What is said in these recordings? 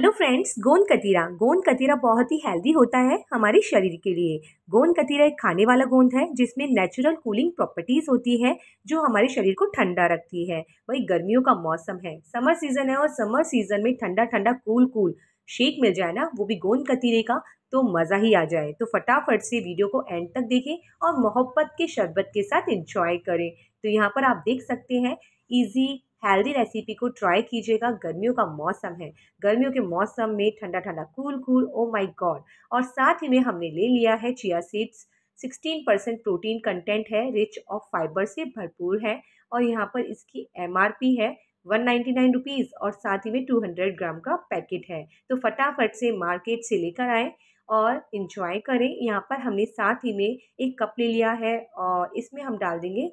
hello friends गोंद कतीरा गोंद कतीरा बहुत ही हेल्दी होता है हमारे शरीर के लिए गोंद कतीरा एक खाने वाला गोंद है जिसमें नेचुरल कूलिंग प्रॉपर्टीज़ होती है जो हमारे शरीर को ठंडा रखती है वही गर्मियों का मौसम है समर सीज़न है और समर सीज़न में ठंडा ठंडा कूल कूल शेक मिल जाए ना वो भी गोंद कतीरे का तो मज़ा ही आ जाए तो फटाफट से वीडियो को एंड तक देखें और मोहब्बत के शरबत के साथ इंजॉय करें तो यहाँ पर आप देख सकते हैं ईजी हेल्दी रेसिपी को ट्राई कीजिएगा गर्मियों का मौसम है गर्मियों के मौसम में ठंडा ठंडा cool cool oh oh my god और साथ ही में हमने ले लिया है chia seeds 16 percent protein content है रिच और फाइबर से भरपूर है और यहाँ पर इसकी एम है वन नाइन्टी नाइन रुपीज़ और साथ ही में टू हंड्रेड ग्राम का पैकेट है तो फटाफट से मार्केट से लेकर आएँ और इन्जॉय करें यहाँ पर हमने साथ ही में एक कप ले लिया है और इसमें हम डाल देंगे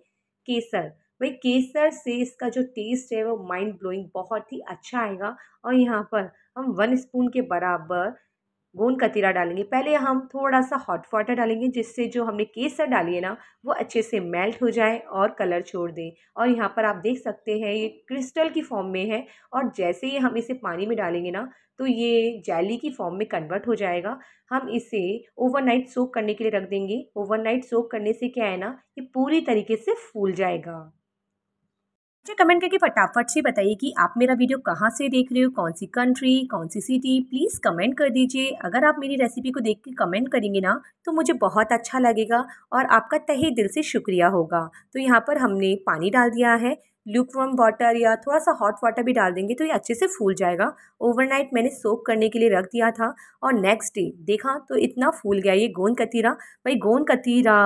केसर वही केसर से इसका जो टेस्ट है वो माइंड ब्लोइंग बहुत ही अच्छा आएगा और यहाँ पर हम वन स्पून के बराबर गोंद कतीरा डालेंगे पहले हम थोड़ा सा हॉट वाटर डालेंगे जिससे जो हमने केसर डाली है ना वो अच्छे से मेल्ट हो जाए और कलर छोड़ दे और यहाँ पर आप देख सकते हैं ये क्रिस्टल की फॉर्म में है और जैसे ही हम इसे पानी में डालेंगे ना तो ये जैली की फॉर्म में कन्वर्ट हो जाएगा हम इसे ओवरनाइट सोक करने के लिए रख देंगे ओवरनाइट सोक करने से क्या है ना ये पूरी तरीके से फूल जाएगा मुझे कमेंट करके फटाफट से बताइए कि आप मेरा वीडियो कहाँ से देख रहे हो कौन सी कंट्री कौन सी सिटी प्लीज़ कमेंट कर दीजिए अगर आप मेरी रेसिपी को देख के कमेंट करेंगे ना तो मुझे बहुत अच्छा लगेगा और आपका तहे दिल से शुक्रिया होगा तो यहाँ पर हमने पानी डाल दिया है लूक वॉर्म वाटर या थोड़ा सा हॉट वाटर भी डाल देंगे तो ये अच्छे से फूल जाएगा ओवरनाइट मैंने सोक करने के लिए रख दिया था और नेक्स्ट डे देखा तो इतना फूल गया ये गोंद कतीरा भाई गोंद कतीरा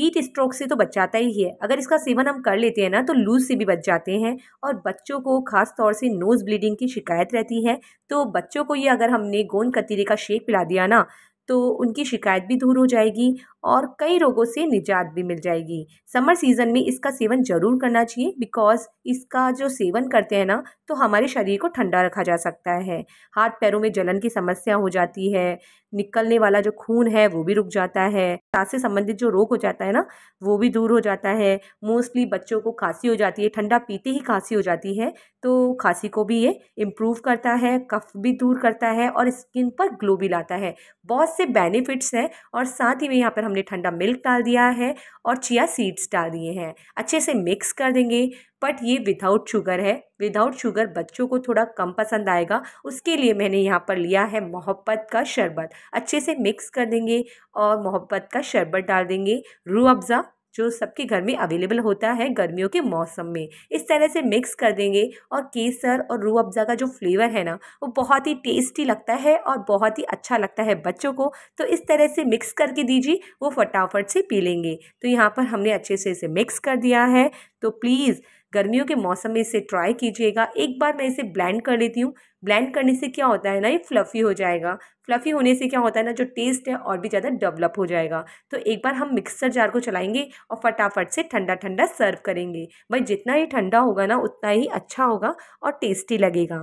हीट स्ट्रोक से तो बचाता ही है अगर इसका सेवन हम कर लेते हैं ना तो लूज से भी बच जाते हैं और बच्चों को खास तौर से नोज़ ब्लीडिंग की शिकायत रहती है तो बच्चों को ये अगर हमने गोंद कतीरे का शेक पिला दिया ना तो उनकी शिकायत भी दूर हो जाएगी और कई रोगों से निजात भी मिल जाएगी समर सीज़न में इसका सेवन ज़रूर करना चाहिए बिकॉज़ इसका जो सेवन करते हैं ना तो हमारे शरीर को ठंडा रखा जा सकता है हाथ पैरों में जलन की समस्या हो जाती है निकलने वाला जो खून है वो भी रुक जाता है सांस से संबंधित जो रोग हो जाता है ना वो भी दूर हो जाता है मोस्टली बच्चों को खांसी हो जाती है ठंडा पीते ही खांसी हो जाती है तो खांसी को भी ये इम्प्रूव करता है कफ भी दूर करता है और स्किन पर ग्लो भी लाता है बहुत से बेनिफिट्स हैं और साथ ही में यहाँ पर हमने ठंडा मिल्क डाल दिया है और चिया सीड्स डाल दिए हैं अच्छे से मिक्स कर देंगे बट ये विदाउट शुगर है विदाउट शुगर बच्चों को थोड़ा कम पसंद आएगा उसके लिए मैंने यहाँ पर लिया है मोहब्बत का शरबत अच्छे से मिक्स कर देंगे और मोहब्बत का शरबत डाल देंगे रू अफ़ज़ा जो सबके घर में अवेलेबल होता है गर्मियों के मौसम में इस तरह से मिक्स कर देंगे और केसर और रू अफ़ज़ा का जो फ्लेवर है ना वो बहुत ही टेस्टी लगता है और बहुत ही अच्छा लगता है बच्चों को तो इस तरह से मिक्स करके दीजिए वो फटाफट से पी लेंगे तो यहाँ पर हमने अच्छे से इसे मिक्स कर दिया है तो प्लीज़ गर्मियों के मौसम में इसे ट्राई कीजिएगा एक बार मैं इसे ब्लेंड कर लेती हूँ ब्लेंड करने से क्या होता है ना ये फ्लफ़ी हो जाएगा फ्लफ़ी होने से क्या होता है ना जो टेस्ट है और भी ज़्यादा डेवलप हो जाएगा तो एक बार हम मिक्सर जार को चलाएंगे और फटाफट से ठंडा ठंडा सर्व करेंगे भाई जितना ही ठंडा होगा ना उतना ही अच्छा होगा और टेस्टी लगेगा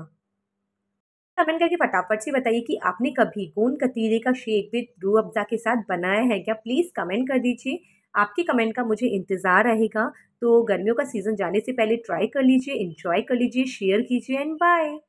कमेंट करके फटाफट से बताइए कि आपने कभी गोंद कतीरे का शेक विद रू अफ्जा के साथ बनाया है क्या प्लीज़ कमेंट कर दीजिए आपके कमेंट का मुझे इंतज़ार रहेगा तो गर्मियों का सीज़न जाने से पहले ट्राई कर लीजिए इन्जॉय कर लीजिए शेयर कीजिए एंड बाय